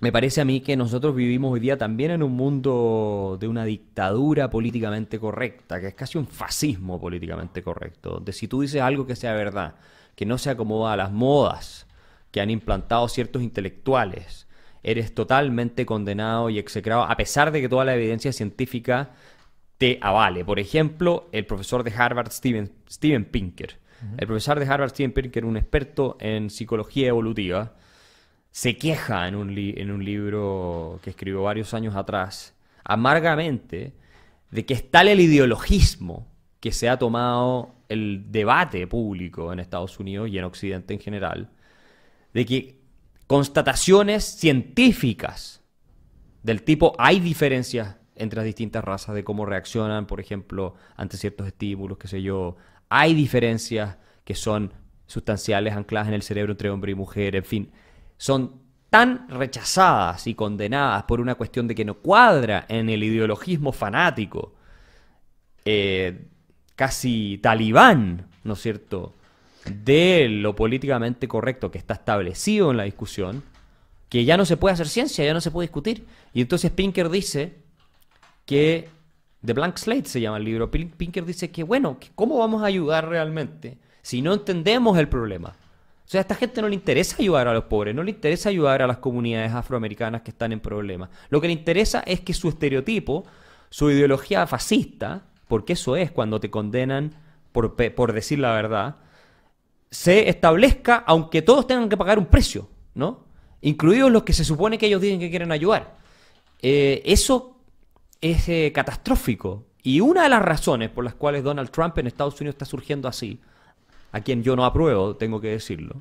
Me parece a mí que nosotros vivimos hoy día también en un mundo de una dictadura políticamente correcta, que es casi un fascismo políticamente correcto, donde si tú dices algo que sea verdad, que no se acomoda a las modas que han implantado ciertos intelectuales, eres totalmente condenado y execrado, a pesar de que toda la evidencia científica te avale. Por ejemplo, el profesor de Harvard, Steven, Pinker. El profesor de Harvard, Steven Pinker, un experto en psicología evolutiva, se queja en un, libro que escribió varios años atrás, amargamente, de que es tal el ideologismo que se ha tomado el debate público en Estados Unidos y en Occidente en general, de que constataciones científicas del tipo hay diferencias entre las distintas razas de cómo reaccionan, por ejemplo, ante ciertos estímulos, qué sé yo, hay diferencias que son sustanciales ancladas en el cerebro entre hombre y mujer, en fin, son tan rechazadas y condenadas por una cuestión de que no cuadra en el ideologismo fanático, eh, casi talibán, ¿no es cierto?, de lo políticamente correcto que está establecido en la discusión, que ya no se puede hacer ciencia, ya no se puede discutir. Y entonces Pinker dice que, The Blank Slate se llama el libro, Pinker dice que, bueno, ¿cómo vamos a ayudar realmente si no entendemos el problema? O sea, a esta gente no le interesa ayudar a los pobres, no le interesa ayudar a las comunidades afroamericanas que están en problemas. Lo que le interesa es que su estereotipo, su ideología fascista, porque eso es cuando te condenan por, por decir la verdad, se establezca aunque todos tengan que pagar un precio, ¿no? Incluidos los que se supone que ellos dicen que quieren ayudar. Eh, eso es eh, catastrófico. Y una de las razones por las cuales Donald Trump en Estados Unidos está surgiendo así a quien yo no apruebo, tengo que decirlo.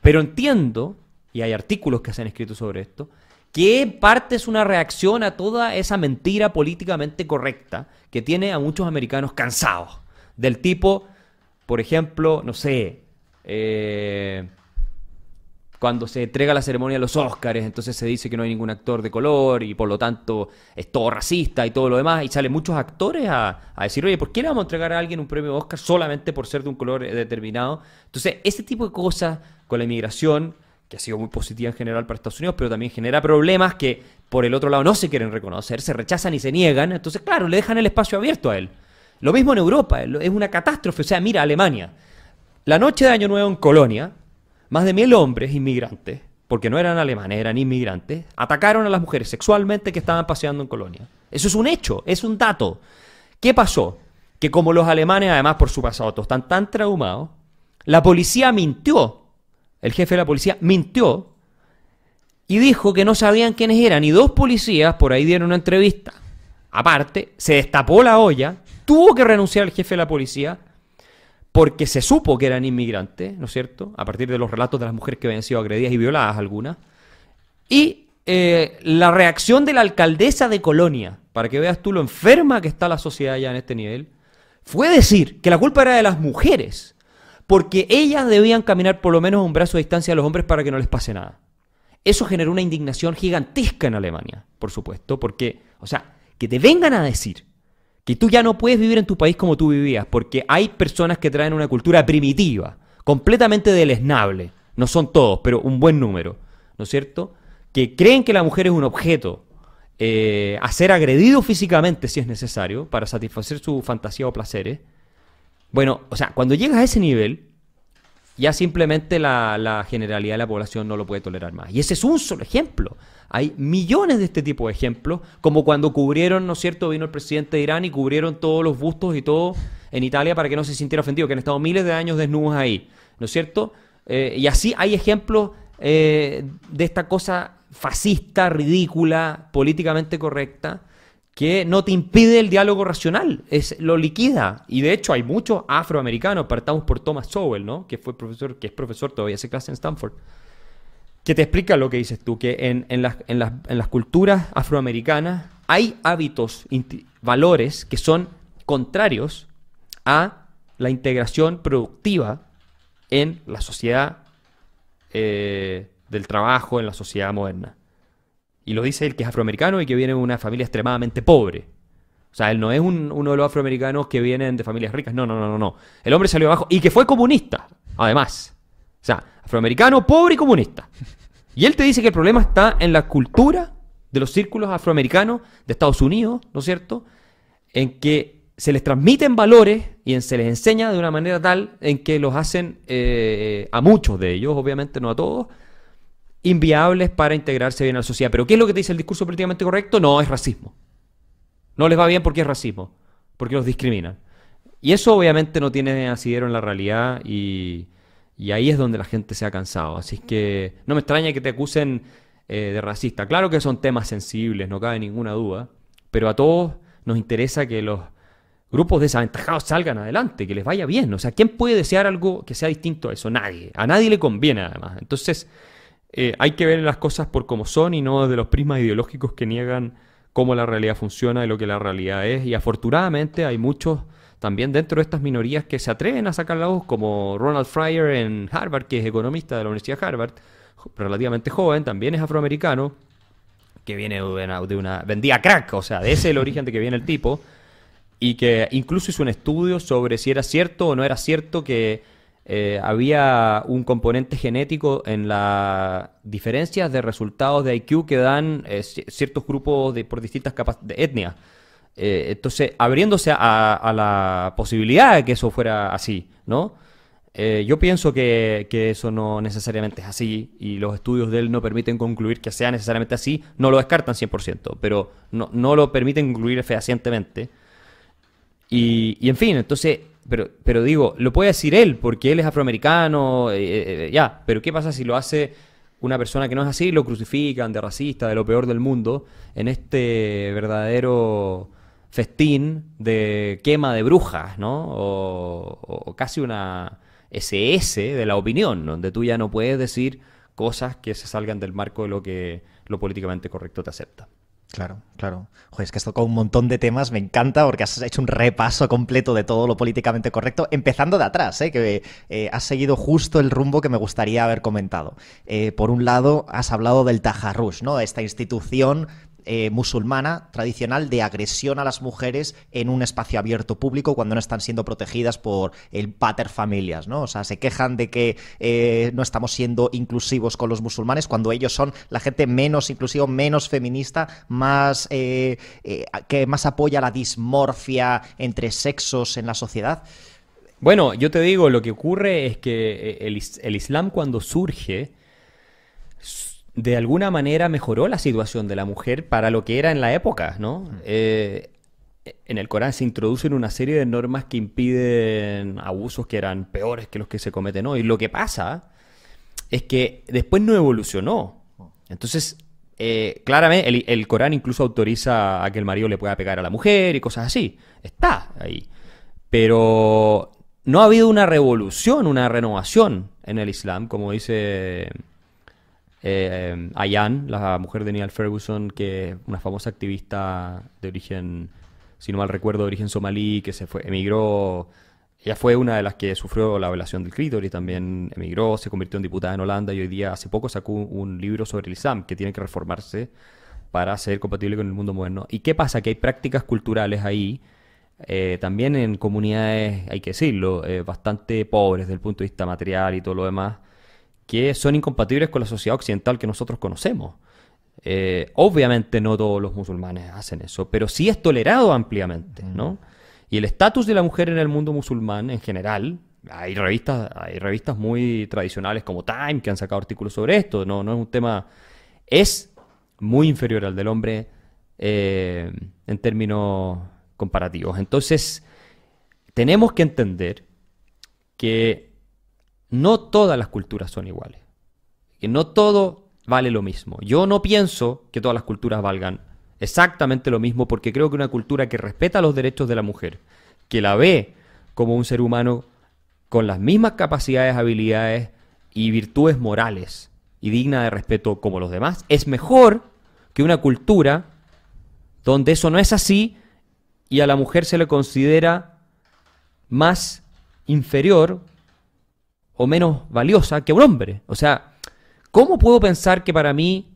Pero entiendo, y hay artículos que se han escrito sobre esto, que en parte es una reacción a toda esa mentira políticamente correcta que tiene a muchos americanos cansados. Del tipo, por ejemplo, no sé, eh, cuando se entrega la ceremonia de los Oscars, entonces se dice que no hay ningún actor de color y por lo tanto es todo racista y todo lo demás, y salen muchos actores a, a, decir, oye, ¿por qué le vamos a entregar a alguien un premio Oscar solamente por ser de un color eh, determinado? Entonces, ese tipo de cosas con la inmigración, que ha sido muy positiva en general para Estados Unidos, pero también genera problemas que por el otro lado no se quieren reconocer, se rechazan y se niegan, entonces, claro, le dejan el espacio abierto a él. Lo mismo en Europa, es una catástrofe, o sea, mira Alemania. La noche de Año Nuevo en Colonia, más de mil hombres inmigrantes, porque no eran alemanes, eran inmigrantes, atacaron a las mujeres sexualmente que estaban paseando en Colonia. Eso es un hecho, es un dato. ¿Qué pasó? Que como los alemanes, además por su pasado, están tan traumados, la policía mintió. El jefe de la policía mintió y dijo que no sabían quiénes eran. Y dos policías por ahí dieron una entrevista. Aparte, se destapó la olla, tuvo que renunciar el jefe de la policía, porque se supo que eran inmigrantes, ¿no es cierto? A partir de los relatos de las mujeres que habían sido agredidas y violadas algunas. Y eh, la reacción de la alcaldesa de Colonia, para que veas tú lo enferma que está la sociedad ya en este nivel, fue decir que la culpa era de las mujeres, porque ellas debían caminar por lo menos un brazo de distancia a los hombres para que no les pase nada. Eso generó una indignación gigantesca en Alemania, por supuesto, porque, o sea, que te vengan a decir y tú ya no puedes vivir en tu país como tú vivías, porque hay personas que traen una cultura primitiva, completamente deleznable. No son todos, pero un buen número, ¿no es cierto? Que creen que la mujer es un objeto eh, a ser agredido físicamente si es necesario para satisfacer su fantasía o placeres. Bueno, o sea, cuando llegas a ese nivel, ya simplemente la, generalidad de la población no lo puede tolerar más. Y ese es un solo ejemplo. Hay millones de este tipo de ejemplos, como cuando cubrieron, ¿no es cierto?, vino el presidente de Irán y cubrieron todos los bustos y todo en Italia para que no se sintiera ofendido, que han estado miles de años desnudos ahí, ¿no es cierto? Eh, y así hay ejemplos eh, de esta cosa fascista, ridícula, políticamente correcta, que no te impide el diálogo racional, es, lo liquida. Y de hecho hay muchos afroamericanos, partamos por Thomas Sowell, ¿no? que, fue profesor, que es profesor todavía, hace clase en Stanford, que te explica lo que dices tú, que en, en, las, en, culturas afroamericanas hay hábitos, valores que son contrarios a la integración productiva en la sociedad eh, del trabajo, en la sociedad moderna. Y lo dice él que es afroamericano y que viene de una familia extremadamente pobre. O sea, él no es uno de los afroamericanos que vienen de familias ricas. No, no, no, no, El hombre salió abajo y que fue comunista, además. O sea, afroamericano, pobre y comunista. Y él te dice que el problema está en la cultura de los círculos afroamericanos de Estados Unidos, ¿no es cierto? En que se les transmiten valores y se les enseña de una manera tal en que los hacen eh, a muchos de ellos, obviamente no a todos, inviables para integrarse bien a la sociedad. Pero ¿qué es lo que te dice el discurso políticamente correcto? No, es racismo. No les va bien porque es racismo, porque los discriminan. Y eso obviamente no tiene asidero en la realidad y, ahí es donde la gente se ha cansado. Así que no me extraña que te acusen eh, de racista. Claro que son temas sensibles, no cabe ninguna duda, pero a todos nos interesa que los grupos desaventajados salgan adelante, que les vaya bien. O sea, ¿quién puede desear algo que sea distinto a eso? Nadie. A nadie le conviene además. Entonces eh, hay que ver las cosas por como son y no desde los prismas ideológicos que niegan cómo la realidad funciona y lo que la realidad es. Y afortunadamente hay muchos también dentro de estas minorías que se atreven a sacar la voz, como Ronald Fryer en Harvard, que es economista de la Universidad de Harvard, relativamente joven, también es afroamericano, que viene de una, vendía crack, o sea, de ese es el origen de que viene el tipo, y que incluso hizo un estudio sobre si era cierto o no era cierto que eh, había un componente genético en las diferencias de resultados de IQ que dan eh, ciertos grupos de, por distintas capas de etnias. Eh, entonces, abriéndose a, la posibilidad de que eso fuera así, ¿no? yo pienso que, eso no necesariamente es así y los estudios de él no permiten concluir que sea necesariamente así, no lo descartan 100%, pero no, lo permiten concluir fehacientemente. Y, y en fin, entonces pero, pero digo, lo puede decir él, porque él es afroamericano, eh, eh, eh, ya, pero ¿qué pasa si lo hace una persona que no es así? Lo crucifican de racista, de lo peor del mundo, en este verdadero festín de quema de brujas, ¿no? O, o casi una SS de la opinión, donde tú ya no puedes decir cosas que se salgan del marco de lo que lo políticamente correcto te acepta. Claro, claro. Joder, es que has tocado un montón de temas, me encanta, porque has hecho un repaso completo de todo lo políticamente correcto, empezando de atrás, ¿eh? que eh, has seguido justo el rumbo que me gustaría haber comentado. Eh, por un lado, has hablado del Tajarrush, ¿no? Esta institución eh, musulmana tradicional de agresión a las mujeres en un espacio abierto público cuando no están siendo protegidas por el pater familias, ¿no? O sea, se quejan de que eh, no estamos siendo inclusivos con los musulmanes cuando ellos son la gente menos inclusiva, menos feminista, más eh, que más apoya la dismorfia entre sexos en la sociedad. Bueno, yo te digo, lo que ocurre es que el, el Islam cuando surge de alguna manera mejoró la situación de la mujer para lo que era en la época, ¿no? Mm. Eh, en el Corán se introducen una serie de normas que impiden abusos que eran peores que los que se cometen hoy. Lo que pasa es que después no evolucionó. Entonces, eh, claramente, el, el, Corán incluso autoriza a que el marido le pueda pegar a la mujer y cosas así. Está ahí. Pero no ha habido una revolución, una renovación en el Islam, como dice eh, em, Ayan, la mujer de Neil Ferguson, que es una famosa activista de origen, si no mal recuerdo, de origen somalí, que se fue, emigró. Ella fue una de las que sufrió la violación del y también emigró, se convirtió en diputada en Holanda y hoy día, hace poco, sacó un libro sobre el Islam que tiene que reformarse para ser compatible con el mundo moderno. ¿Y qué pasa? Que hay prácticas culturales ahí, eh, también en comunidades, hay que decirlo, eh, bastante pobres desde el punto de vista material y todo lo demás, que son incompatibles con la sociedad occidental que nosotros conocemos. Eh, obviamente no todos los musulmanes hacen eso, pero sí es tolerado ampliamente, ¿no? Mm. Y el estatus de la mujer en el mundo musulmán en general, hay revistas, hay revistas muy tradicionales como Time que han sacado artículos sobre esto, no, no es un tema, es muy inferior al del hombre eh, en términos comparativos. Entonces, tenemos que entender que no todas las culturas son iguales, que no todo vale lo mismo. Yo no pienso que todas las culturas valgan exactamente lo mismo porque creo que una cultura que respeta los derechos de la mujer, que la ve como un ser humano con las mismas capacidades, habilidades y virtudes morales y digna de respeto como los demás, es mejor que una cultura donde eso no es así y a la mujer se le considera más inferior o menos valiosa que un hombre. O sea, ¿cómo puedo pensar que para mí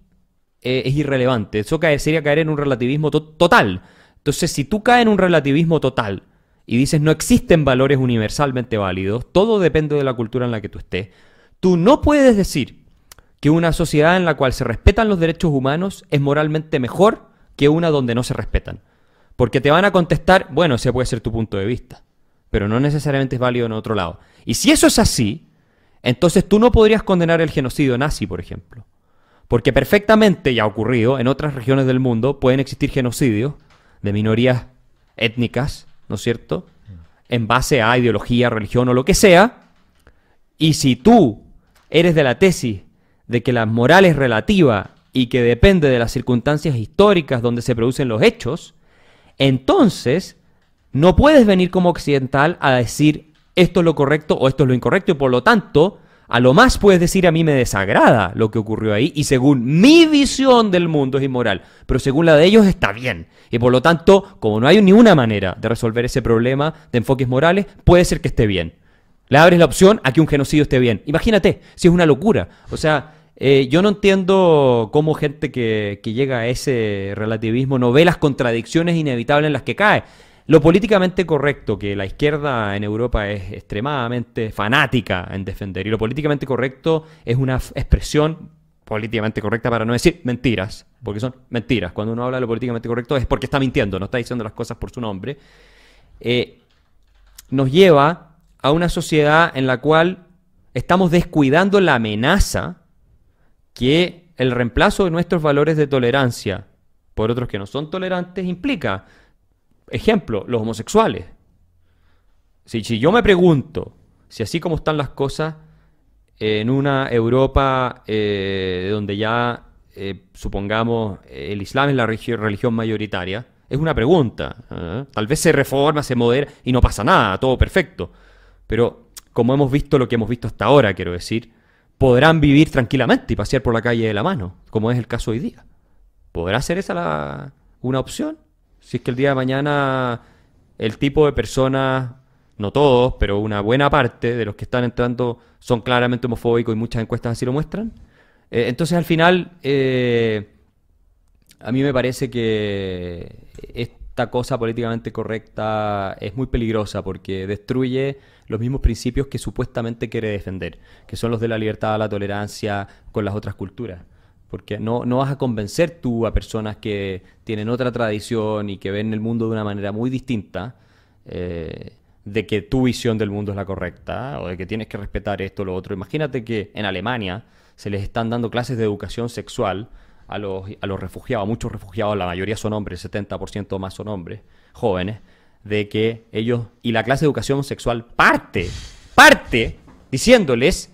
eh, es irrelevante? Eso cae, sería caer en un relativismo total. Entonces, si tú caes en un relativismo total y dices no existen valores universalmente válidos, todo depende de la cultura en la que tú estés, tú no puedes decir que una sociedad en la cual se respetan los derechos humanos es moralmente mejor que una donde no se respetan. Porque te van a contestar, bueno, ese puede ser tu punto de vista, pero no necesariamente es válido en otro lado. Y si eso es así, entonces tú no podrías condenar el genocidio nazi, por ejemplo. Porque perfectamente ya ha ocurrido en otras regiones del mundo, pueden existir genocidios de minorías étnicas, ¿no es cierto? En base a ideología, religión o lo que sea. Y si tú eres de la tesis de que la moral es relativa y que depende de las circunstancias históricas donde se producen los hechos, entonces no puedes venir como occidental a decir esto es lo correcto o esto es lo incorrecto y por lo tanto, a lo más puedes decir a mí me desagrada lo que ocurrió ahí y según mi visión del mundo es inmoral, pero según la de ellos está bien. Y por lo tanto, como no hay ni una manera de resolver ese problema de enfoques morales, puede ser que esté bien. Le abres la opción a que un genocidio esté bien. Imagínate, si es una locura. O sea, eh, yo no entiendo cómo gente que, que llega a ese relativismo no ve las contradicciones inevitables en las que cae lo políticamente correcto, que la izquierda en Europa es extremadamente fanática en defender, y lo políticamente correcto es una expresión políticamente correcta para no decir mentiras, porque son mentiras. Cuando uno habla de lo políticamente correcto es porque está mintiendo, no está diciendo las cosas por su nombre. Eh, nos lleva a una sociedad en la cual estamos descuidando la amenaza que el reemplazo de nuestros valores de tolerancia por otros que no son tolerantes implica Ejemplo, los homosexuales. Si, yo me pregunto si así como están las cosas en una Europa eh, donde ya eh, supongamos el Islam es la religión, mayoritaria, es una pregunta. ¿eh? Tal vez se reforma, se modera y no pasa nada, todo perfecto. Pero como hemos visto lo que hemos visto hasta ahora, quiero decir, podrán vivir tranquilamente y pasear por la calle de la mano, como es el caso hoy día. ¿Podrá ser esa una opción? Si es que el día de mañana el tipo de personas, no todos, pero una buena parte de los que están entrando son claramente homofóbicos y muchas encuestas así lo muestran. Eh, entonces al final, eh, a mí me parece que esta cosa políticamente correcta es muy peligrosa porque destruye los mismos principios que supuestamente quiere defender, que son los de la libertad, la tolerancia con las otras culturas porque no, no vas a convencer tú a personas que tienen otra tradición y que ven el mundo de una manera muy distinta eh, de que tu visión del mundo es la correcta o de que tienes que respetar esto o lo otro. Imagínate que en Alemania se les están dando clases de educación sexual a los, a los refugiados, a muchos refugiados, la mayoría son hombres, el 70% más son hombres, jóvenes, de que ellos, y la clase de educación sexual parte, parte diciéndoles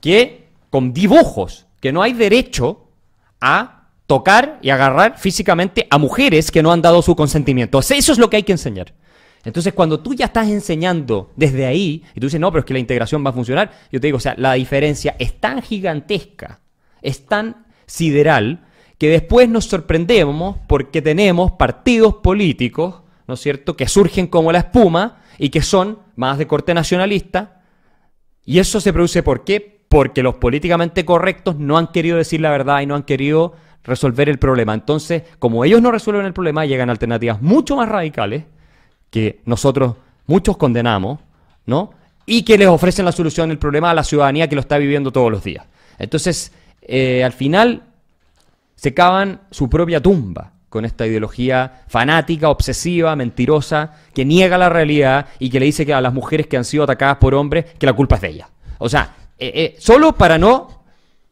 que con dibujos, que no hay derecho a tocar y agarrar físicamente a mujeres que no han dado su consentimiento. Eso es lo que hay que enseñar. Entonces, cuando tú ya estás enseñando desde ahí, y tú dices, no, pero es que la integración va a funcionar, yo te digo, o sea, la diferencia es tan gigantesca, es tan sideral, que después nos sorprendemos porque tenemos partidos políticos, ¿no es cierto?, que surgen como la espuma y que son más de corte nacionalista. Y eso se produce por qué? porque los políticamente correctos no han querido decir la verdad y no han querido resolver el problema. Entonces, como ellos no resuelven el problema, llegan alternativas mucho más radicales que nosotros muchos condenamos, ¿no? Y que les ofrecen la solución del problema a la ciudadanía que lo está viviendo todos los días. Entonces, eh, al final, se cavan su propia tumba con esta ideología fanática, obsesiva, mentirosa, que niega la realidad y que le dice que a las mujeres que han sido atacadas por hombres, que la culpa es de ellas. O sea, eh, eh, solo para no,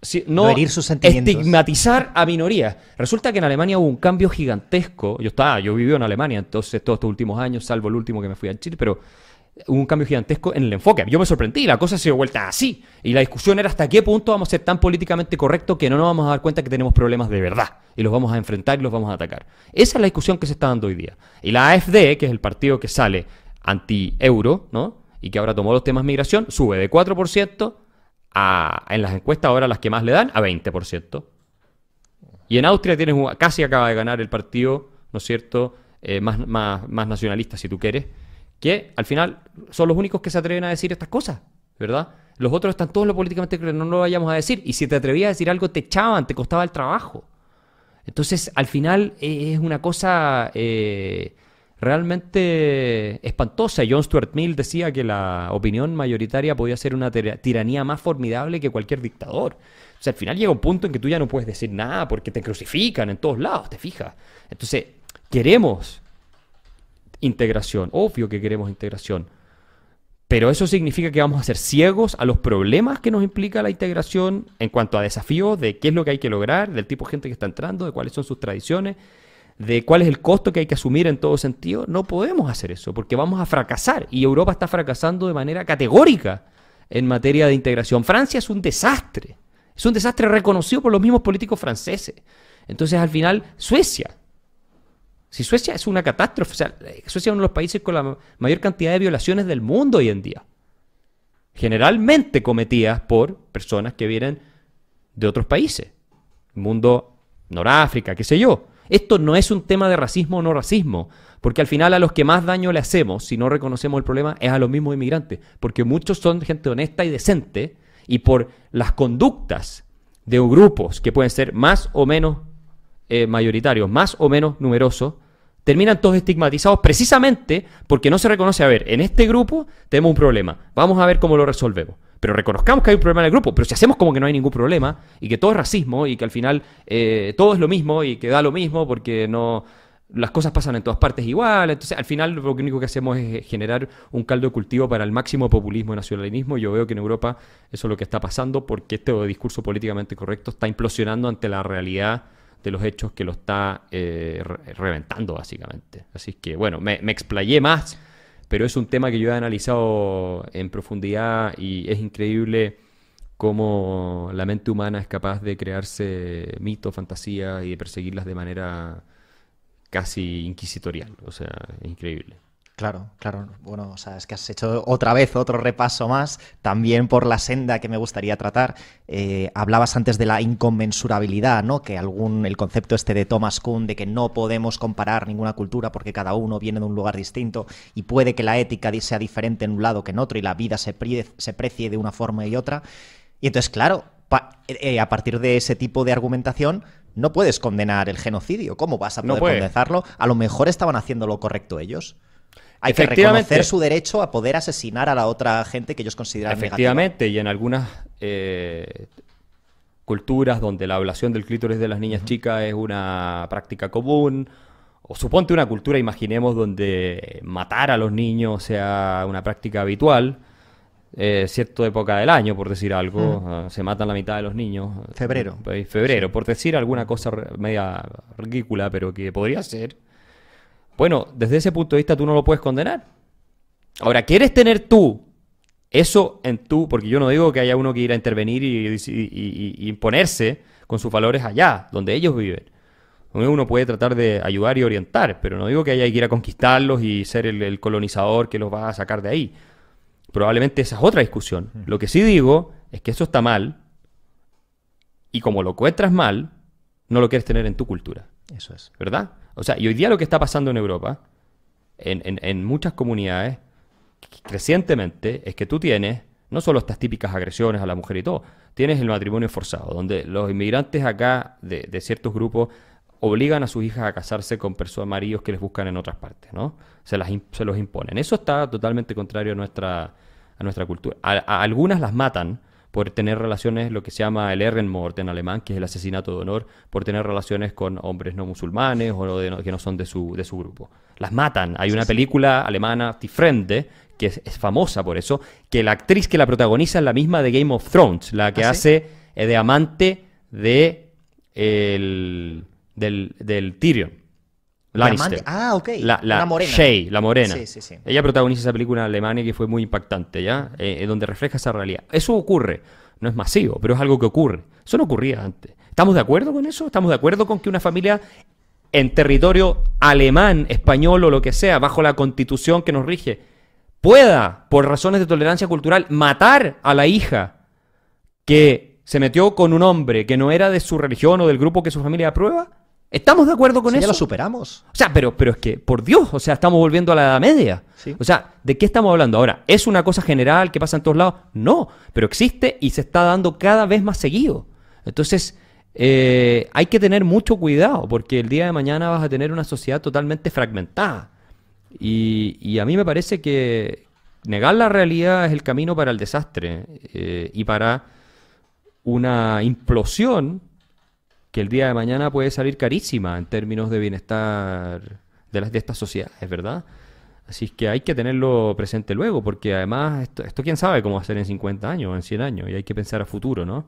estigmatizar a minorías. Resulta que en Alemania hubo un cambio gigantesco. Yo estaba, yo viví en Alemania, entonces todos estos últimos años, salvo el último que me fui a Chile, pero hubo un cambio gigantesco en el enfoque. Yo me sorprendí, la cosa se dio vuelta así. Y la discusión era hasta qué punto vamos a ser tan políticamente correctos que no nos vamos a dar cuenta que tenemos problemas de verdad. Y los vamos a enfrentar y los vamos a atacar. Esa es la discusión que se está dando hoy día. Y la AFD, que es el partido que sale anti-euro, ¿no? Y que ahora tomó los temas migración, sube de 4% en las encuestas ahora las que más le dan, a 20%. Y en Austria tienes casi acaba de ganar el partido, ¿no es cierto?, eh, más, más, nacionalista, si tú quieres, que al final son los únicos que se atreven a decir estas cosas, ¿verdad? Los otros están todos los políticamente que no lo vayamos a decir. Y si te atrevías a decir algo, te echaban, te costaba el trabajo. Entonces, al final eh, es una cosa eh, realmente espantosa. John Stuart Mill decía que la opinión mayoritaria podía ser una tiranía más formidable que cualquier dictador. O sea, al final llega un punto en que tú ya no puedes decir nada porque te crucifican en todos lados, te fijas. Entonces, queremos integración, obvio que queremos integración. Pero eso significa que vamos a ser ciegos a los problemas que nos implica la integración en cuanto a desafíos de qué es lo que hay que lograr, del tipo de gente que está entrando, de cuáles son sus tradiciones de cuál es el costo que hay que asumir en todo sentido, no podemos hacer eso, porque vamos a fracasar. Y Europa está fracasando de manera categórica en materia de integración. Francia es un desastre, es un desastre reconocido por los mismos políticos franceses. Entonces, al final, Suecia. Si Suecia es una catástrofe, Suecia es uno de los países con la mayor cantidad de violaciones del mundo hoy en día. Generalmente cometidas por personas que vienen de otros países. Mundo Noráfrica, qué sé yo. Esto no es un tema de racismo o no racismo, porque al final a los que más daño le hacemos, si no reconocemos el problema, es a los mismos inmigrantes, porque muchos son gente honesta y decente, y por las conductas de grupos que pueden ser más o menos eh, mayoritarios, más o menos numerosos, terminan todos estigmatizados precisamente porque no se reconoce, a ver, en este grupo tenemos un problema, vamos a ver cómo lo resolvemos. Pero reconozcamos que hay un problema en el grupo, pero si hacemos como que no hay ningún problema y que todo es racismo y que al final eh, todo es lo mismo y que da lo mismo porque no las cosas pasan en todas partes igual, entonces al final lo único que hacemos es generar un caldo de cultivo para el máximo populismo y nacionalismo. Yo veo que en Europa eso es lo que está pasando porque este discurso políticamente correcto está implosionando ante la realidad de los hechos que lo está eh, reventando básicamente. Así que bueno, me, me, explayé más, pero es un tema que yo he analizado en profundidad y es increíble cómo la mente humana es capaz de crearse mitos, fantasías y de perseguirlas de manera casi inquisitorial. O sea, es increíble. Claro, claro. Bueno, o sea, es que has hecho otra vez otro repaso más, también por la senda que me gustaría tratar. Eh, hablabas antes de la inconmensurabilidad, ¿no? Que algún, el concepto este de Thomas Kuhn de que no podemos comparar ninguna cultura porque cada uno viene de un lugar distinto y puede que la ética sea diferente en un lado que en otro y la vida se, precie de una forma y otra. Y entonces, claro, eh, eh, a partir de ese tipo de argumentación, no puedes condenar el genocidio. ¿Cómo vas a poder condenarlo? A lo mejor estaban haciendo lo correcto ellos. Hay que reconocer su derecho a poder asesinar a la otra gente que ellos consideran Efectivamente, y en algunas eh, culturas donde la ablación del clítoris de las niñas chicas es una práctica común, o suponte una cultura, imaginemos, donde matar a los niños sea una práctica habitual, eh, cierta época del año, por decir algo, ah, se matan la mitad de los niños. Febrero. Eh, febrero, por decir alguna cosa media ridícula, pero que podría ser. Bueno, desde ese punto de vista tú no lo puedes condenar. Ahora, ¿quieres tener tú eso en tú? Porque yo no digo que haya uno que ir a intervenir y, imponerse con sus valores allá, donde ellos viven. Uno puede tratar de ayudar y orientar, pero no digo que haya que ir a conquistarlos y ser el, el colonizador que los va a sacar de ahí. Probablemente esa es otra discusión. Mm. Lo que sí digo es que eso está mal y como lo encuentras mal, no lo quieres tener en tu cultura. Eso es. ¿Verdad? O sea, y hoy día lo que está pasando en Europa, en, muchas comunidades, recientemente, es que tú tienes no solo estas típicas agresiones a la mujer y todo, tienes el matrimonio forzado, donde los inmigrantes acá de, de ciertos grupos obligan a sus hijas a casarse con personas maridos que les buscan en otras partes, ¿no? Se, las, se los imponen. Eso está totalmente contrario a nuestra, a nuestra cultura. algunas las matan, por tener relaciones, lo que se llama el Ehrenmord en alemán, que es el asesinato de honor, por tener relaciones con hombres no musulmanes o que no son de su, de su grupo. Las matan. Hay una película alemana, Die que es, famosa por eso, que la actriz que la protagoniza es la misma de Game of Thrones, la que ¿Ah, hace eh, de amante de del, del Tyrion. Ah, ok. La, morena. Shay, la morena. Ella protagoniza esa película en Alemania que fue muy impactante, ¿ya? Eh, eh, donde refleja esa realidad. Eso ocurre. No es masivo, pero es algo que ocurre. Eso no ocurría antes. ¿Estamos de acuerdo con eso? ¿Estamos de acuerdo con que una familia en territorio alemán, español o lo que sea, bajo la constitución que nos rige, pueda, por razones de tolerancia cultural, matar a la hija que se metió con un hombre que no era de su religión o del grupo que su familia aprueba? ¿Estamos de acuerdo con eso? Ya lo superamos. O sea, pero, pero es que, por Dios, o sea, estamos volviendo a la Edad Media. O sea, ¿de qué estamos hablando ahora? ¿Es una cosa general que pasa en todos lados? No, pero existe y se está dando cada vez más seguido. Entonces, eh, hay que tener mucho cuidado porque el día de mañana vas a tener una sociedad totalmente fragmentada. Y, a mí me parece que negar la realidad es el camino para el desastre eh, y para una implosión que el día de mañana puede salir carísima en términos de bienestar de, las, de estas sociedades, ¿verdad? Así que hay que tenerlo presente luego, porque además esto, quién sabe cómo va a ser en 50 años o en 100 años, y hay que pensar a futuro, ¿no?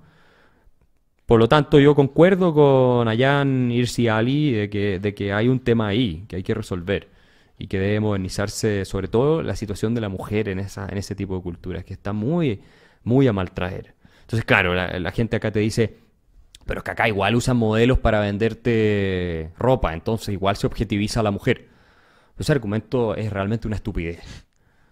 Por lo tanto, yo concuerdo con Ayan Irsi Ali de que, de que hay un tema ahí que hay que resolver y que debe modernizarse, sobre todo la situación de la mujer en, esa, en ese tipo de culturas, que está muy, muy a maltraer. Entonces, claro, la gente acá te dice, pero es que acá igual usan modelos para venderte ropa, entonces igual se objetiviza a la mujer. Ese argumento es realmente una estupidez.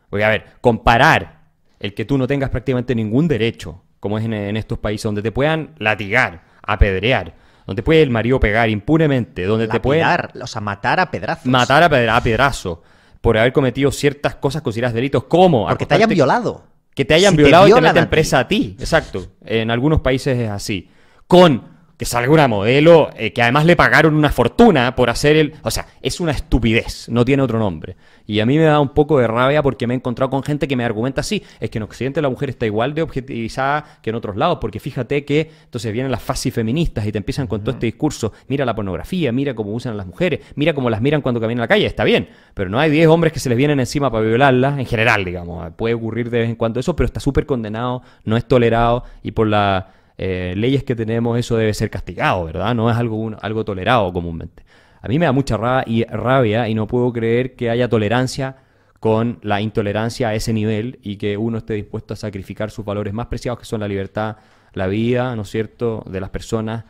Voy a ver, comparar el que tú no tengas prácticamente ningún derecho, como es en, estos países donde te puedan latigar, apedrear, donde puede el marido pegar impunemente, donde te pueden... O sea, matar a pedrazos. Matar a, pedra, a pedrazo por haber cometido ciertas cosas consideras delitos, como... Porque te hayan violado. Que te hayan violado y te meten presa a ti. Exacto. En algunos países es así con que salga una modelo eh, que además le pagaron una fortuna por hacer el... O sea, es una estupidez, no tiene otro nombre. Y a mí me da un poco de rabia porque me he encontrado con gente que me argumenta así, es que en Occidente la mujer está igual de objetivizada que en otros lados, porque fíjate que entonces vienen las fascis feministas y te empiezan con todo este discurso, mira la pornografía, mira cómo usan a las mujeres, mira cómo las miran cuando caminan a la calle, está bien, pero no hay 10 hombres que se les vienen encima para violarlas, en general, digamos, puede ocurrir de vez en cuando eso, pero está súper condenado, no es tolerado y por la eh, leyes que tenemos, eso debe ser castigado, ¿verdad? No es algo, algo tolerado comúnmente. A mí me da mucha rabia y, rabia y no puedo creer que haya tolerancia con la intolerancia a ese nivel y que uno esté dispuesto a sacrificar sus valores más preciados que son la libertad, la vida, ¿no es cierto?, de las personas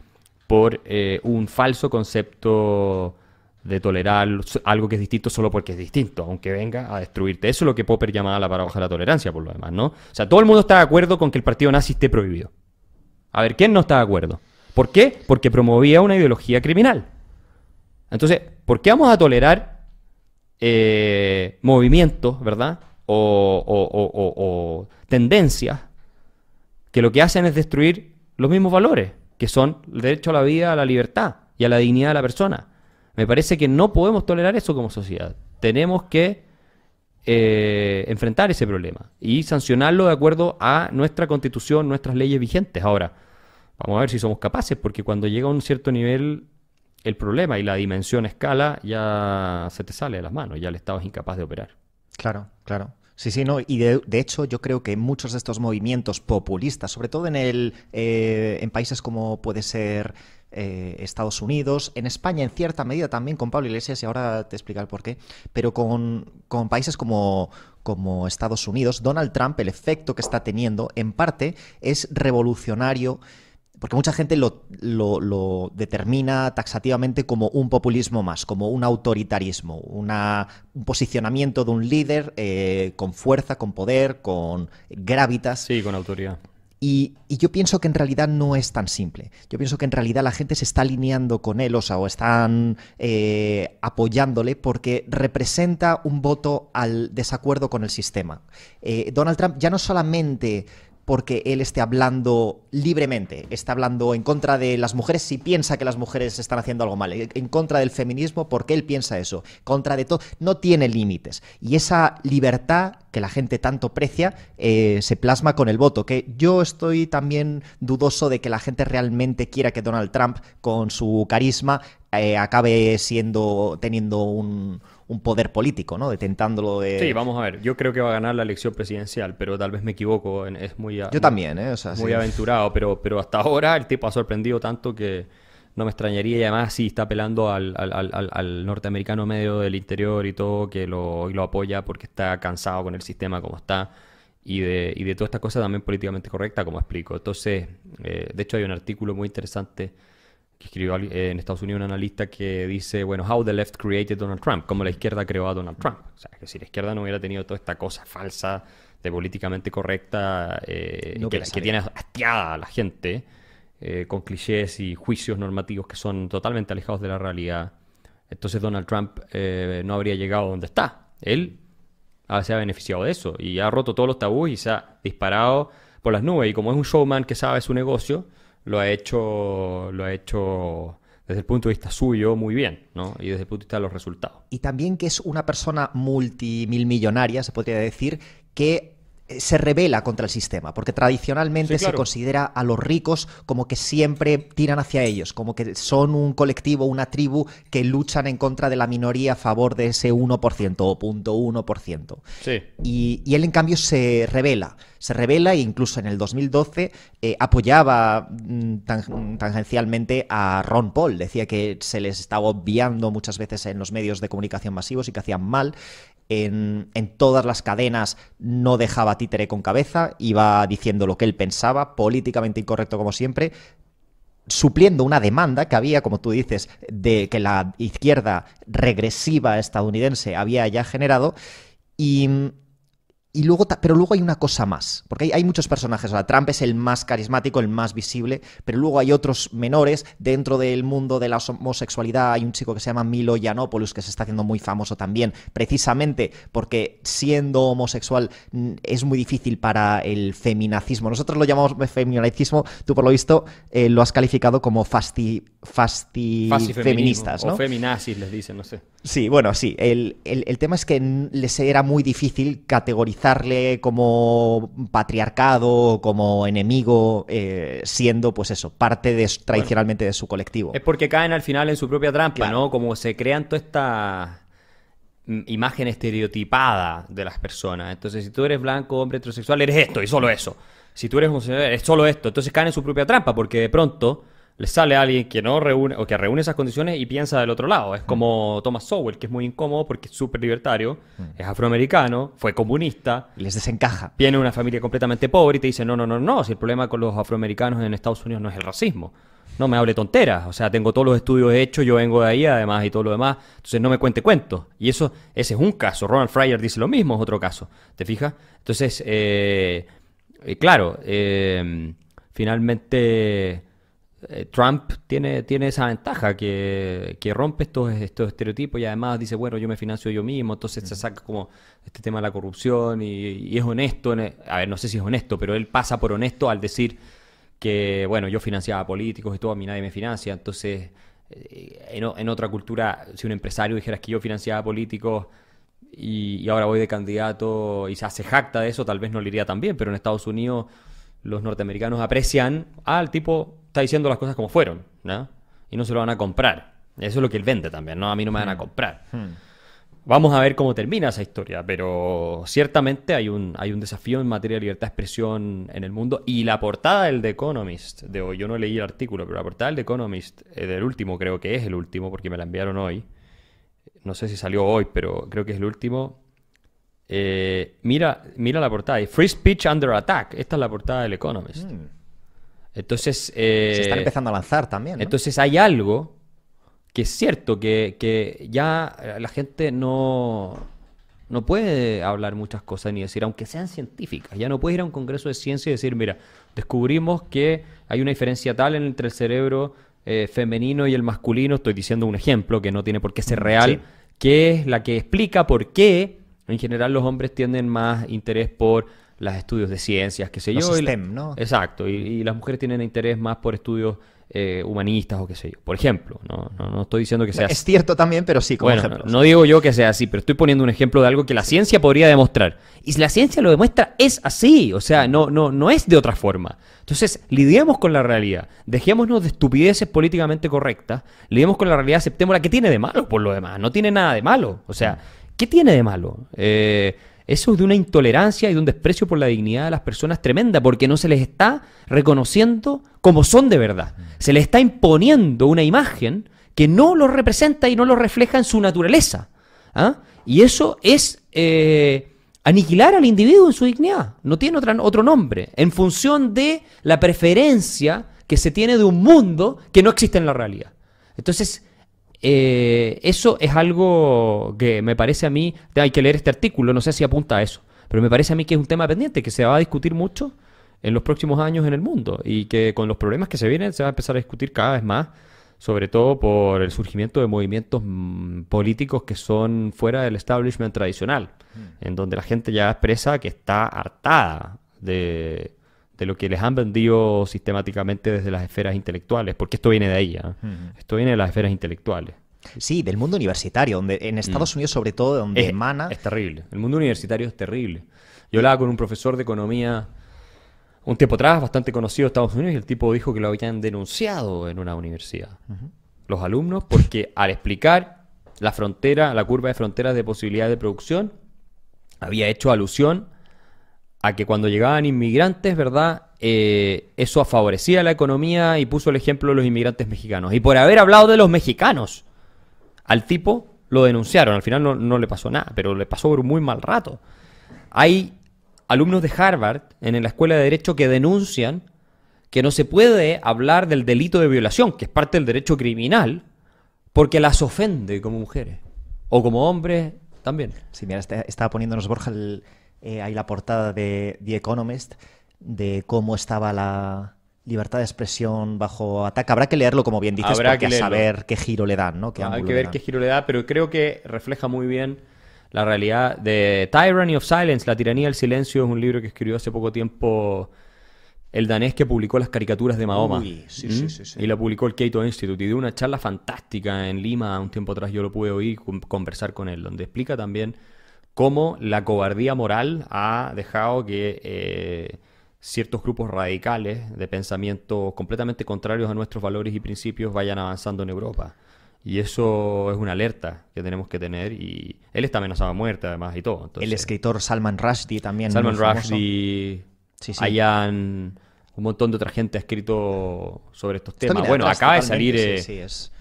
por eh, un falso concepto de tolerar algo que es distinto solo porque es distinto, aunque venga a destruirte. Eso es lo que Popper llamaba la paradoja de la tolerancia, por lo demás, ¿no? O sea, todo el mundo está de acuerdo con que el partido nazi esté prohibido. A ver, ¿quién no está de acuerdo? ¿Por qué? Porque promovía una ideología criminal. Entonces, ¿por qué vamos a tolerar eh, movimientos, ¿verdad? O, tendencias que lo que hacen es destruir los mismos valores, que son el derecho a la vida, a la libertad y a la dignidad de la persona. Me parece que no podemos tolerar eso como sociedad. Tenemos que eh, enfrentar ese problema y sancionarlo de acuerdo a nuestra constitución, nuestras leyes vigentes. Ahora, Vamos a ver si somos capaces, porque cuando llega a un cierto nivel el problema y la dimensión escala ya se te sale de las manos, ya el Estado es incapaz de operar. Claro, claro. Sí, sí, no. Y de, hecho, yo creo que muchos de estos movimientos populistas, sobre todo en el eh, en países como puede ser eh, Estados Unidos, en España en cierta medida también con Pablo Iglesias, y ahora te explicaré por qué, pero con, países como, como Estados Unidos, Donald Trump, el efecto que está teniendo, en parte, es revolucionario. Porque mucha gente lo, determina taxativamente como un populismo más, como un autoritarismo, un posicionamiento de un líder eh, con fuerza, con poder, con gravitas. Sí, con autoridad. Y, yo pienso que en realidad no es tan simple. Yo pienso que en realidad la gente se está alineando con él, o sea, o están eh, apoyándole porque representa un voto al desacuerdo con el sistema. Eh, Donald Trump ya no solamente porque él esté hablando libremente, está hablando en contra de las mujeres si piensa que las mujeres están haciendo algo mal, en contra del feminismo porque él piensa eso, contra de todo, no tiene límites. Y esa libertad que la gente tanto precia eh, se plasma con el voto, que yo estoy también dudoso de que la gente realmente quiera que Donald Trump, con su carisma, eh, acabe siendo, teniendo un, un poder político, ¿no? Detentándolo de... Sí, vamos a ver. Yo creo que va a ganar la elección presidencial, pero tal vez me equivoco. Es muy... Yo también, ¿eh? muy aventurado, pero, pero hasta ahora el tipo ha sorprendido tanto que no me extrañaría. Y además sí está apelando al, norteamericano medio del interior y todo, que lo, lo apoya porque está cansado con el sistema como está. Y de, y de toda esta cosa también políticamente correcta, como explico. Entonces, eh, de hecho hay un artículo muy interesante que escribió eh, en Estados Unidos un analista que dice, bueno, how the left created Donald Trump, como la izquierda creó a Donald Trump. O sea, que si la izquierda no hubiera tenido toda esta cosa falsa de políticamente correcta eh, que, que, tiene hastiada a la gente eh, con clichés y juicios normativos que son totalmente alejados de la realidad, entonces Donald Trump eh, no habría llegado donde está. Él se ha beneficiado de eso y ha roto todos los tabús y se ha disparado por las nubes. Y como es un showman que sabe su negocio, lo ha hecho, lo ha hecho desde el punto de vista suyo muy bien, ¿no? Y desde el punto de vista de los resultados. Y también que es una persona multimillonaria, se podría decir, que eh, se revela contra el sistema, porque tradicionalmente se considera a los ricos como que siempre tiran hacia ellos, como que son un colectivo, una tribu que luchan en contra de la minoría a favor de ese 1% o punto Y, y, él en cambio se revela, se revela e incluso en el 2012 eh, apoyaba mm, tangencialmente a Ron Paul, decía que se les estaba obviando muchas veces en los medios de comunicación masivos y que hacían mal en, todas las cadenas no dejaba títere con cabeza, iba diciendo lo que él pensaba, políticamente incorrecto como siempre, supliendo una demanda que había, como tú dices, de que la izquierda regresiva estadounidense había ya generado. Y y luego, pero luego hay una cosa más, porque hay, muchos personajes. Trump es el más carismático, el más visible, pero luego hay otros menores dentro del mundo de la homosexualidad. Hay un chico que se llama Milo Yanopoulos que se está haciendo muy famoso también, precisamente porque siendo homosexual es muy difícil para el feminacismo. Nosotros lo llamamos feminazismo tú por lo visto eh, lo has calificado como fasti, fasti, feministas, ¿no? O feminazis les dicen, no sé. Sí, bueno, sí. El, el tema es que les era muy difícil categorizar estarle como patriarcado, como enemigo, eh, siendo, pues eso, parte de, tradicionalmente de su colectivo. Es porque caen al final en su propia trampa, ¿no? Como se crean toda esta mm, imagen estereotipada de las personas. Entonces, si tú eres blanco, hombre heterosexual, eres esto y solo eso. Si tú eres homosexual, eres solo esto. Entonces caen en su propia trampa porque de pronto le sale a alguien que no reúne o que reúne esas condiciones y piensa del otro lado. Es mm. como Thomas Sowell, que es muy incómodo porque es súper libertario, mm. es afroamericano, fue comunista. Y les desencaja. Tiene una familia completamente pobre y te dice, no, no, no, no, si el problema con los afroamericanos en Estados Unidos no es el racismo. No me hable tonteras, o sea, tengo todos los estudios hechos, yo vengo de ahí además y todo lo demás, entonces no me cuente cuentos. Y eso, ese es un caso, Ronald Fryer dice lo mismo, es otro caso, ¿te fijas? Entonces, eh, eh, claro, eh, finalmente eh, Trump tiene, tiene esa ventaja que, rompe estos, estos estereotipos y además dice, bueno, yo me financio yo mismo, entonces se saca como este tema de la corrupción y, es honesto, e, a ver, no sé si es honesto, pero él pasa por honesto al decir que, bueno, yo financiaba políticos y todo, a mí nadie me financia, entonces eh, en, otra cultura, si un empresario dijera que yo financiaba políticos y, y ahora voy de candidato y se hace jacta de eso, tal vez no le iría tan bien, pero en Estados Unidos los norteamericanos aprecian al tipo está diciendo las cosas como fueron, ¿no? Y no se lo van a comprar. Eso es lo que él vende también, ¿no? A mí no me van a hmm. comprar. Hmm. Vamos a ver cómo termina esa historia, pero ciertamente hay un, hay un desafío en materia de libertad de expresión en el mundo. Y la portada del The Economist de hoy, yo no leí el artículo, pero la portada del The Economist, eh, del último, creo que es el último, porque me la enviaron hoy. No sé si salió hoy, pero creo que es el último. Eh, mira, mira la portada. Free Speech Under Attack. Esta es la portada del Economist. Hmm. Entonces... Se están eh, empezando a lanzar también. Entonces hay algo que es cierto, que, ya eh, la gente no, no puede hablar muchas cosas ni decir, aunque sean científicas, ya no puede ir a un congreso de ciencia y decir, mira, descubrimos que hay una diferencia tal entre el cerebro eh, femenino y el masculino, estoy diciendo un ejemplo que no tiene por qué ser mm, real, que es la que explica por qué en general los hombres tienen más interés por los estudios de ciencias, qué sé yo. ¿no? Exacto, y, las mujeres tienen interés más por estudios eh, humanistas o qué sé yo. Por ejemplo, no, no, estoy diciendo que sea Es cierto también, pero sí, como ejemplo. No, digo yo que sea así, pero estoy poniendo un ejemplo de algo que la ciencia podría demostrar. Y si la ciencia lo demuestra, es así, o sea, no, no, no es de otra forma. Entonces, lidiamos con la realidad, dejémonos de estupideces políticamente correctas, lidiemos con la realidad, la que tiene de malo por lo demás? No tiene nada de malo, o sea... Mm. ¿Qué tiene de malo? Eh, eso es de una intolerancia y de un desprecio por la dignidad de las personas tremenda, porque no se les está reconociendo como son de verdad. Se les está imponiendo una imagen que no los representa y no los refleja en su naturaleza. ¿ah? Y eso es eh, aniquilar al individuo en su dignidad. No tiene otro nombre. En función de la preferencia que se tiene de un mundo que no existe en la realidad. Entonces, eh, eso es algo que me parece a mí, hay que leer este artículo, no sé si apunta a eso, pero me parece a mí que es un tema pendiente, que se va a discutir mucho en los próximos años en el mundo y que con los problemas que se vienen se va a empezar a discutir cada vez más, sobre todo por el surgimiento de movimientos mm, políticos que son fuera del establishment tradicional, mm. en donde la gente ya expresa que está hartada de de lo que les han vendido sistemáticamente desde las esferas intelectuales, porque esto viene de ahí, ¿ah? esto viene de las esferas intelectuales. Sí, del mundo universitario, donde en Estados mm. Unidos sobre todo, donde emana... Es terrible, el mundo universitario es terrible. Yo hablaba con un profesor de economía un tiempo atrás, bastante conocido en Estados Unidos, y el tipo dijo que lo habían denunciado en una universidad, los alumnos, porque al explicar la frontera, la curva de fronteras de posibilidad de producción, había hecho alusión a que cuando llegaban inmigrantes, ¿verdad? Eh, eso favorecía la economía y puso el ejemplo de los inmigrantes mexicanos. Y por haber hablado de los mexicanos, al tipo lo denunciaron. Al final no, le pasó nada, pero le pasó por un muy mal rato. Hay alumnos de Harvard en la Escuela de Derecho que denuncian que no se puede hablar del delito de violación, que es parte del derecho criminal, porque las ofende como mujeres o como hombres también. Sí, mira, este, estaba poniéndonos Borja el eh, hay la portada de The Economist de cómo estaba la libertad de expresión bajo ataque. Habrá que leerlo, como bien dices, Habrá saber qué giro le dan, ¿no? Qué que ver qué giro le da, pero creo que refleja muy bien la realidad de Tyranny of Silence, La tiranía del silencio, es un libro que escribió hace poco tiempo el danés que publicó las caricaturas de Mahoma. ¿Mm? sí, sí, sí, Y la publicó el Cato Institute y dio una charla fantástica en Lima un tiempo atrás, yo lo pude oír conversar con él, donde explica también cómo la cobardía moral ha dejado que eh, ciertos grupos radicales de pensamiento completamente contrarios a nuestros valores y principios vayan avanzando en Europa. Y eso es una alerta que tenemos que tener. Y él está amenazado a muerte, además, y todo. el escritor Salman Rushdie también. Salman Rushdie, sí, hayan un montón de otra gente ha escrito sobre estos temas. bueno, acaba de salir sí, eh, es...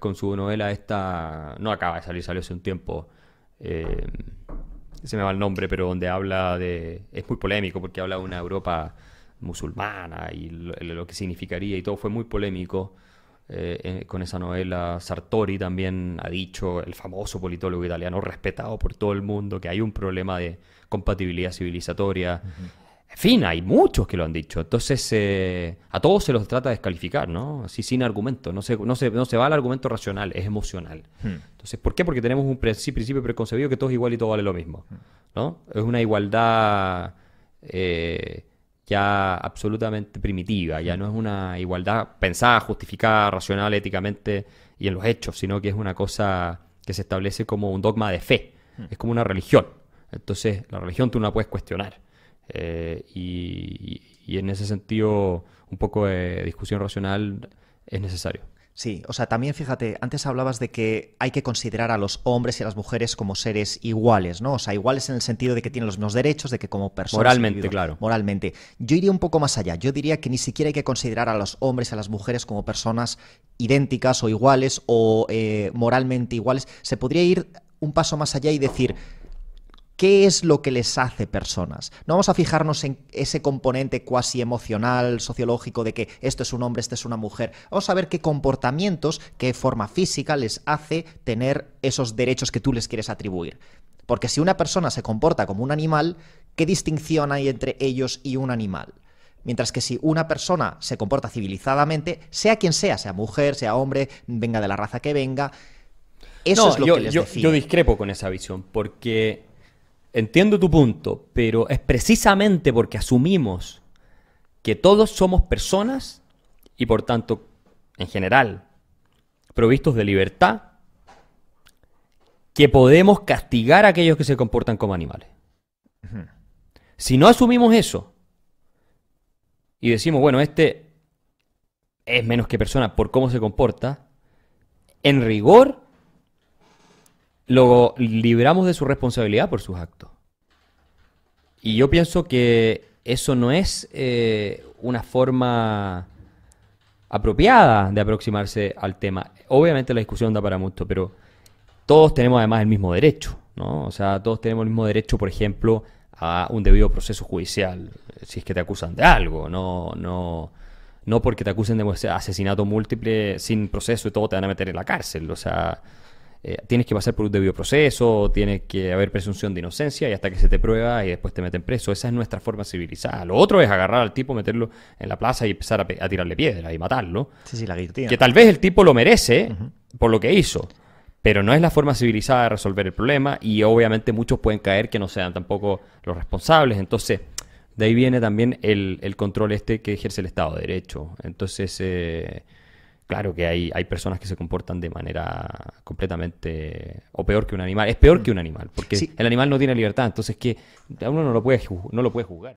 con su novela esta... No acaba de salir, salió hace un tiempo. Eh, se me va el nombre, pero donde habla de... Es muy polémico porque habla de una Europa musulmana y lo, que significaría y todo fue muy polémico. Eh, eh, con esa novela Sartori también ha dicho, el famoso politólogo italiano respetado por todo el mundo, que hay un problema de compatibilidad civilizatoria. En fin, hay muchos que lo han dicho. Entonces, eh, a todos se los trata de descalificar, ¿no? Así sin argumento. No se, va al argumento racional, es emocional. Hmm. Entonces, ¿por qué? Porque tenemos un principio preconcebido que todo es igual y todo vale lo mismo, ¿no? Es una igualdad eh, ya absolutamente primitiva, ya no es una igualdad pensada, justificada, racional, éticamente y en los hechos, sino que es una cosa que se establece como un dogma de fe. Hmm. Es como una religión. Entonces, la religión tú no la puedes cuestionar. Eh, y, en ese sentido, un poco de discusión racional es necesario. Sí, o sea, también fíjate, antes hablabas de que hay que considerar a los hombres y a las mujeres como seres iguales, ¿no? O sea, iguales en el sentido de que tienen los mismos derechos, de que como personas. Moralmente, claro. Moralmente. Yo iría un poco más allá. Yo diría que ni siquiera hay que considerar a los hombres y a las mujeres como personas idénticas o iguales o eh, moralmente iguales. Se podría ir un paso más allá y decir, ¿Qué es lo que les hace personas? No vamos a fijarnos en ese componente cuasi emocional, sociológico, de que esto es un hombre, esto es una mujer. Vamos a ver qué comportamientos, qué forma física les hace tener esos derechos que tú les quieres atribuir. Porque si una persona se comporta como un animal, ¿qué distinción hay entre ellos y un animal? Mientras que si una persona se comporta civilizadamente, sea quien sea, sea mujer, sea hombre, venga de la raza que venga, eso es lo que les yo, Yo discrepo con esa visión, porque Entiendo tu punto, pero es precisamente porque asumimos que todos somos personas y por tanto, en general, provistos de libertad, que podemos castigar a aquellos que se comportan como animales. Si no asumimos eso y decimos, bueno, este es menos que persona por cómo se comporta, en rigor Luego, libramos de su responsabilidad por sus actos. Y yo pienso que eso no es eh, una forma apropiada de aproximarse al tema. Obviamente la discusión da para mucho, pero todos tenemos además el mismo derecho, ¿no? O sea, todos tenemos el mismo derecho, por ejemplo, a un debido proceso judicial, si es que te acusan de algo, no, no, no porque te acusen de asesinato múltiple sin proceso y todo te van a meter en la cárcel, o sea, eh, tienes que pasar por un debido proceso, tiene que haber presunción de inocencia y hasta que se te prueba y después te meten preso. Esa es nuestra forma civilizada. Lo otro es agarrar al tipo, meterlo en la plaza y empezar a, tirarle piedra y matarlo. Sí, sí, la guillotina. Que tal vez el tipo lo merece por lo que hizo. Pero no es la forma civilizada de resolver el problema y obviamente muchos pueden caer que no sean tampoco los responsables. Entonces, de ahí viene también el, control este que ejerce el Estado de Derecho. Entonces, eh, claro que hay, hay personas que se comportan de manera completamente o peor que un animal. Es peor que un animal, porque el animal no tiene libertad, entonces que uno no lo puede, no lo puede juzgar.